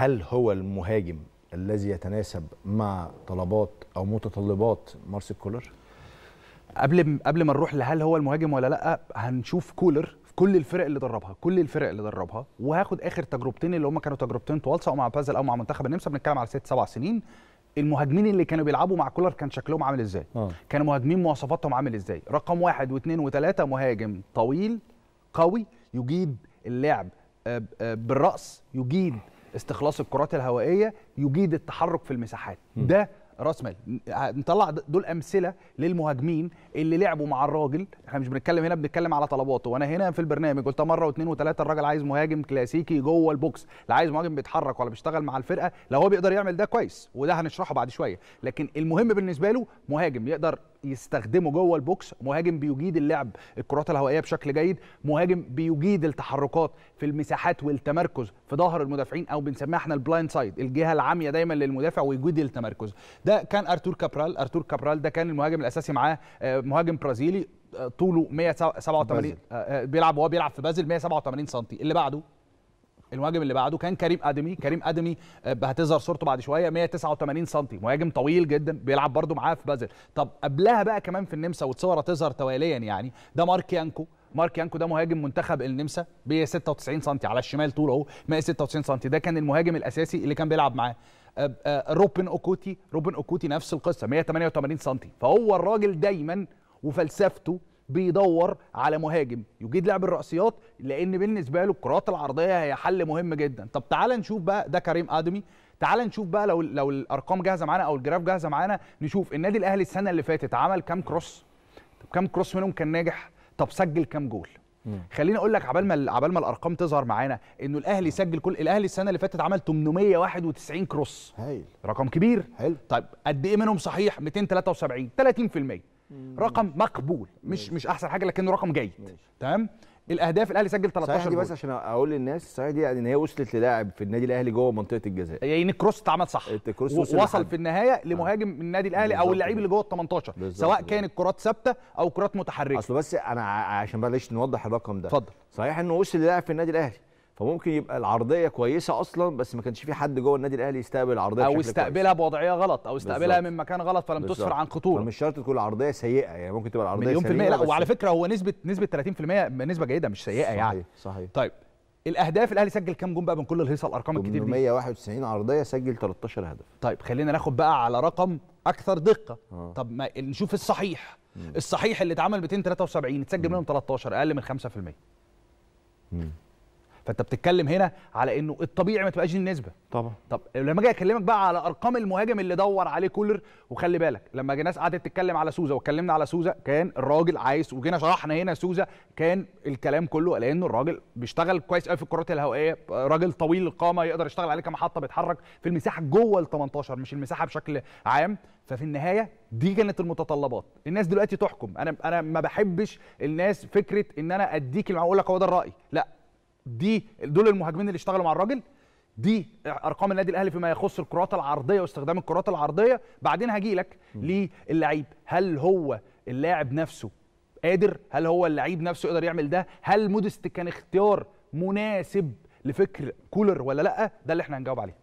هل هو المهاجم الذي يتناسب مع طلبات او متطلبات مارسيل كولر؟ قبل قبل ما نروح لهل هو المهاجم ولا لا هنشوف كولر في كل الفرق اللي دربها كل الفرق اللي دربها وهاخد اخر تجربتين اللي هم كانوا تجربتين طوال سواء مع بازل او مع منتخب النمسا بنتكلم على ست سبع سنين المهاجمين اللي كانوا بيلعبوا مع كولر كان شكلهم عامل ازاي؟ آه. كانوا مهاجمين مواصفاتهم عامل ازاي؟ رقم واحد واثنين وثلاثه مهاجم طويل قوي يجيد اللعب آه، آه، بالراس يجيد استخلاص الكرات الهوائيه يجيد التحرك في المساحات ده راس مال نطلع دول امثله للمهاجمين اللي لعبوا مع الراجل احنا مش بنتكلم هنا بنتكلم على طلباته وانا هنا في البرنامج قلت مره واثنين وثلاثه الراجل عايز مهاجم كلاسيكي جوه البوكس لا عايز مهاجم بيتحرك ولا بيشتغل مع الفرقه لو هو بيقدر يعمل ده كويس وده هنشرحه بعد شويه لكن المهم بالنسبه له مهاجم يقدر يستخدمه جوه البوكس مهاجم بيجيد اللعب الكرات الهوائيه بشكل جيد مهاجم بيجيد التحركات في المساحات والتمركز في ظهر المدافعين او بنسميها احنا البلايند سايد الجهه العاميه دايما للمدافع ويجيد التمركز ده كان ارتور كابرال ارتور كابرال ده كان المهاجم الاساسي معاه آه، مهاجم برازيلي آه، طوله 187 آه، بيلعب وهو بيلعب في بازل 187 سم اللي بعده المهاجم اللي بعده كان كريم ادمي كريم ادمي آه، هتظهر صورته بعد شويه 189 سم مهاجم طويل جدا بيلعب برده معاه في بازل طب قبلها بقى كمان في النمسا والصور هتظهر تواليا يعني ده مارك يانكو مارك يانكو ده مهاجم منتخب النمسا ب 96 سم على الشمال طول اهو 196 سم ده كان المهاجم الاساسي اللي كان بيلعب معاه آه، آه، روبن اوكوتي روبن اوكوتي نفس القصه 188 سم فهو الراجل دايما وفلسفته بيدور على مهاجم يجيد لعب الرأسيات لان بالنسبه له الكرات العرضيه هي حل مهم جدا طب تعال نشوف بقى ده كريم ادمي تعال نشوف بقى لو لو الارقام جاهزه معانا او الجراف جاهزه معانا نشوف النادي الاهلي السنه اللي فاتت عمل كام كروس طب كام كروس منهم كان ناجح طب سجل كام جول خليني اقول لك عبال ما عبال ما الارقام تظهر معانا انه الاهلي سجل كل الاهلي السنه اللي فاتت عمل 891 كروس هايل رقم كبير حلو طيب قد ايه منهم صحيح 273 30% رقم مقبول مش مش احسن حاجه لكنه رقم جيد تمام الاهداف الاهلي سجل 13 صحيح دي بس عشان اقول للناس صحيح دي يعني ان هي وصلت للاعب في النادي الاهلي جوه منطقه الجزاء يعني الكروس اتعمل صح الكروس وصل, وصل في النهايه لمهاجم من آه. النادي الاهلي او اللعيب اللي جوه ال 18 سواء كانت كرات ثابته او كرات متحركه اصل بس انا عشان بلاش نوضح الرقم ده اتفضل صحيح انه وصل للاعب في النادي الاهلي فممكن يبقى العرضيه كويسه اصلا بس ما كانش في حد جوه النادي الاهلي يستقبل العرضيه او استقبلها بوضعيه غلط او استقبلها من مكان غلط فلم بالزبط. تسفر عن خطوره مش شرط تكون العرضيه سيئه يعني ممكن تبقى العرضيه مليون في المية لا وعلى فكره هو نسبه نسبه 30% نسبه جيده مش سيئه صحيح يعني صحيح طيب الاهداف الاهلي سجل كام جون بقى من كل الهيصه الارقام الكتير دي 191 عرضيه سجل 13 هدف طيب خلينا ناخد بقى على رقم اكثر دقه آه. طب ما نشوف الصحيح مم. الصحيح اللي اتعمل 273 اتسجل منهم 13 اقل من 5% مم. فانت بتتكلم هنا على انه الطبيعي ما تبقاش دي النسبه طبعا طب لما اجي اكلمك بقى على ارقام المهاجم اللي دور عليه كولر وخلي بالك لما الناس قعدت تتكلم على سوزا واتكلمنا على سوزا كان الراجل عايز وجينا شرحنا هنا سوزا كان الكلام كله لانه الراجل بيشتغل كويس قوي في الكرات الهوائيه راجل طويل القامه يقدر يشتغل عليه كمحطه بيتحرك في المساحه جوه ال 18 مش المساحه بشكل عام ففي النهايه دي كانت المتطلبات الناس دلوقتي تحكم انا انا ما بحبش الناس فكره ان انا اديك اقول لك هو ده الراي لا دي دول المهاجمين اللي اشتغلوا مع الراجل دي ارقام النادي الاهلي فيما يخص الكرات العرضيه واستخدام الكرات العرضيه بعدين هاجي لك للعيب هل هو اللاعب نفسه قادر هل هو اللعيب نفسه يقدر يعمل ده هل مودست كان اختيار مناسب لفكر كولر ولا لا ده اللي احنا هنجاوب عليه